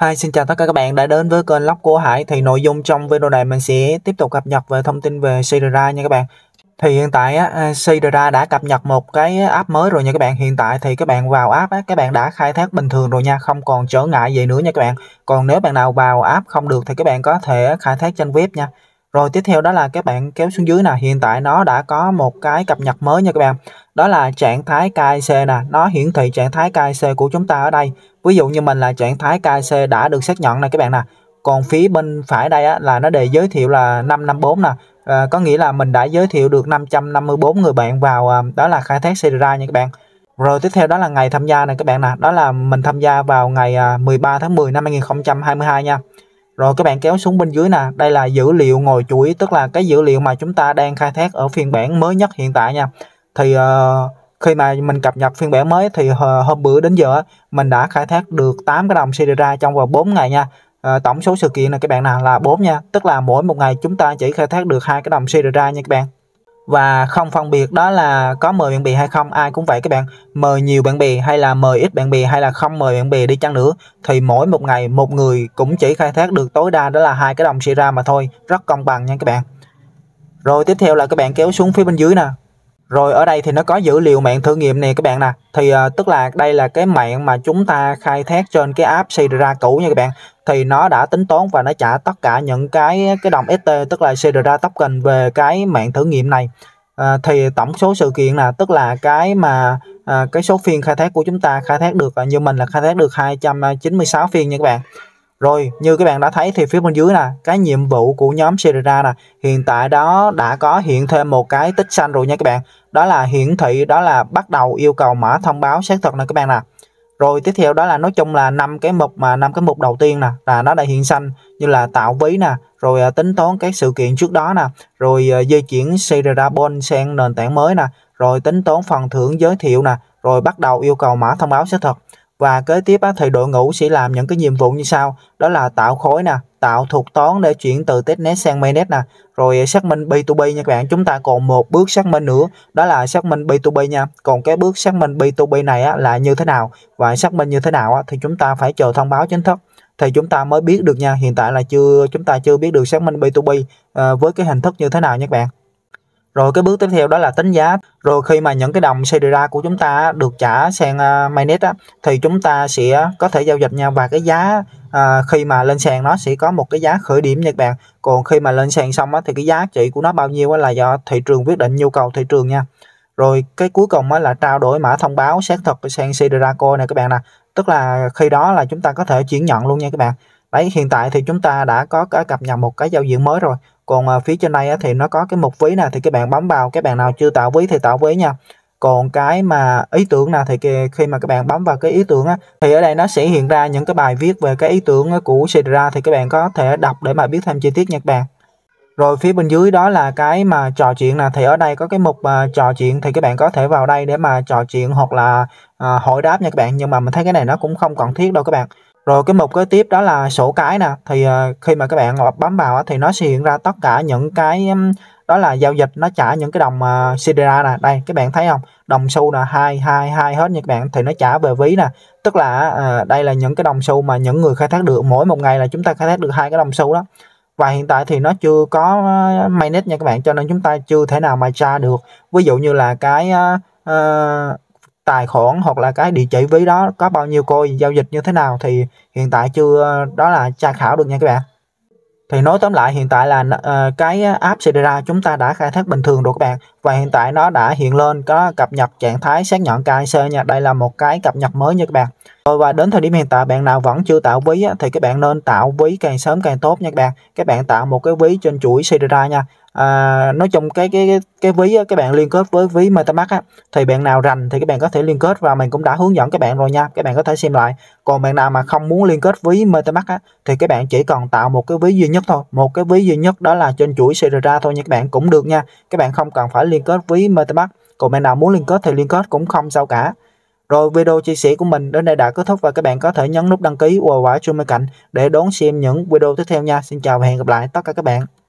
Hi, xin chào tất cả các bạn đã đến với kênh Lóc của Hải Thì nội dung trong video này mình sẽ tiếp tục cập nhật về thông tin về Sidera nha các bạn Thì hiện tại à, Sidera đã cập nhật một cái app mới rồi nha các bạn Hiện tại thì các bạn vào app các bạn đã khai thác bình thường rồi nha Không còn trở ngại gì nữa nha các bạn Còn nếu bạn nào vào app không được thì các bạn có thể khai thác trên web nha rồi tiếp theo đó là các bạn kéo xuống dưới nè, hiện tại nó đã có một cái cập nhật mới nha các bạn. Đó là trạng thái KIC nè, nó hiển thị trạng thái KIC của chúng ta ở đây. Ví dụ như mình là trạng thái KIC đã được xác nhận nè các bạn nè. Còn phía bên phải đây á, là nó đề giới thiệu là 554 nè. À, có nghĩa là mình đã giới thiệu được 554 người bạn vào à, đó là khai thác CDR nha các bạn. Rồi tiếp theo đó là ngày tham gia này các bạn nè, đó là mình tham gia vào ngày 13 ờ, tháng 10 năm 2022 nha. Rồi các bạn kéo xuống bên dưới nè, đây là dữ liệu ngồi chuỗi, tức là cái dữ liệu mà chúng ta đang khai thác ở phiên bản mới nhất hiện tại nha. Thì uh, khi mà mình cập nhật phiên bản mới thì uh, hôm bữa đến giờ mình đã khai thác được 8 cái đồng Sidera trong vòng 4 ngày nha. Uh, tổng số sự kiện này các bạn nào là 4 nha, tức là mỗi một ngày chúng ta chỉ khai thác được hai cái đồng Sidera nha các bạn và không phân biệt đó là có mời bạn bè hay không ai cũng vậy các bạn mời nhiều bạn bè hay là mời ít bạn bè hay là không mời bạn bè đi chăng nữa thì mỗi một ngày một người cũng chỉ khai thác được tối đa đó là hai cái đồng chia mà thôi rất công bằng nha các bạn rồi tiếp theo là các bạn kéo xuống phía bên dưới nè rồi ở đây thì nó có dữ liệu mạng thử nghiệm nè các bạn nè. Thì uh, tức là đây là cái mạng mà chúng ta khai thác trên cái app Sidra cũ nha các bạn. Thì nó đã tính toán và nó trả tất cả những cái cái đồng ST tức là Sidra token về cái mạng thử nghiệm này. uh, thì tổng số sự kiện là tức là cái mà uh, cái số phiên khai thác của chúng ta khai thác được như mình là khai thác được 296 phiên nha các bạn rồi, như các bạn đã thấy thì phía bên dưới nè, cái nhiệm vụ của nhóm Sierra nè, hiện tại đó đã có hiện thêm một cái tích xanh rồi nha các bạn. Đó là hiển thị, đó là bắt đầu yêu cầu mã thông báo xác thực nè các bạn nè. Rồi tiếp theo đó là nói chung là năm cái mục mà năm cái mục đầu tiên nè là nó đã hiện xanh như là tạo ví nè, rồi à, tính toán các sự kiện trước đó nè, rồi à, di chuyển Sierra Bond sang nền tảng mới nè, rồi tính toán phần thưởng giới thiệu nè, rồi bắt đầu yêu cầu mã thông báo xác thực. Và kế tiếp á, thì đội ngũ sẽ làm những cái nhiệm vụ như sau, đó là tạo khối nè, tạo thuộc toán để chuyển từ testnet sang mainnet nè, rồi xác minh B2B nha các bạn. Chúng ta còn một bước xác minh nữa, đó là xác minh B2B nha. Còn cái bước xác minh B2B này á, là như thế nào và xác minh như thế nào á, thì chúng ta phải chờ thông báo chính thức thì chúng ta mới biết được nha. Hiện tại là chưa chúng ta chưa biết được xác minh B2B à, ờ, với cái hình thức như thế nào nha các bạn. Rồi cái bước tiếp theo đó là tính giá. Rồi khi mà những cái đồng CDR của chúng ta được trả sang uh, à, mainnet á, thì chúng ta sẽ có thể giao dịch nhau và cái giá à, khi mà lên sàn nó sẽ có một cái giá khởi điểm nha các bạn. còn khi mà lên sàn xong á, thì cái giá trị của nó bao nhiêu á, là do thị trường quyết định nhu cầu thị trường nha rồi cái cuối cùng á, là trao đổi mã thông báo xác thực sang Sidraco này các bạn nè tức là khi đó là chúng ta có thể chuyển nhận luôn nha các bạn đấy hiện tại thì chúng ta đã có cái cập nhật một cái giao diện mới rồi còn à, phía trên này thì nó có cái mục ví nè thì các bạn bấm vào các bạn nào chưa tạo ví thì tạo ví nha còn cái mà ý tưởng nào thì khi mà các bạn bấm vào cái ý tưởng á, thì ở đây nó sẽ hiện ra những cái bài viết về cái ý tưởng của Sidra thì các bạn có thể đọc để mà biết thêm chi tiết nha các bạn rồi phía bên dưới đó là cái mà trò chuyện nè thì ở đây có cái mục uh, trò chuyện thì các bạn có thể vào đây để mà trò chuyện hoặc là uh, hỏi đáp nha các bạn nhưng mà mình thấy cái này nó cũng không cần thiết đâu các bạn rồi cái mục kế tiếp đó là sổ cái nè thì ờ, khi mà các bạn bấm vào thì nó sẽ hiện ra tất cả những cái đó là giao dịch nó trả những cái đồng ờ, sidera nè đây các bạn thấy không đồng xu là hai hai hai hết như các bạn thì nó trả về ví nè tức là ờ, đây là những cái đồng xu mà những người khai thác được mỗi một ngày là chúng ta khai thác được hai cái đồng xu đó và hiện tại thì nó chưa có mainnet nha các bạn cho nên chúng ta chưa thể nào mà tra được ví dụ như là cái uh, tài khoản hoặc là cái địa chỉ ví đó có bao nhiêu coi giao dịch như thế nào thì hiện tại chưa đó là tra khảo được nha các bạn thì nói tóm lại hiện tại là uh, cái app Sidera chúng ta đã khai thác bình thường rồi các bạn và hiện tại nó đã hiện lên có cập nhật trạng thái xác nhận KIC nha đây là một cái cập nhật mới nha các bạn rồi và đến thời điểm hiện tại bạn nào vẫn chưa tạo ví á, thì các bạn nên tạo ví càng sớm càng tốt nha các bạn. Các bạn tạo một cái ví trên chuỗi Sidra nha. À, nói chung cái cái cái ví á, các bạn liên kết với ví MetaMask á, thì bạn nào rành thì các bạn có thể liên kết và mình cũng đã hướng dẫn các bạn rồi nha. Các bạn có thể xem lại. Còn bạn nào mà không muốn liên kết với MetaMask á, thì các bạn chỉ cần tạo một cái ví duy nhất thôi. Một cái ví duy nhất đó là trên chuỗi Sidra thôi nha các bạn cũng được nha. Các bạn không cần phải liên kết với MetaMask. Còn bạn nào muốn liên kết thì liên kết cũng không sao cả. Rồi video chia sẻ của mình đến đây đã kết thúc và các bạn có thể nhấn nút đăng ký và quả chuông bên cạnh để đón xem những video tiếp theo nha. Xin chào và hẹn gặp lại tất cả các bạn.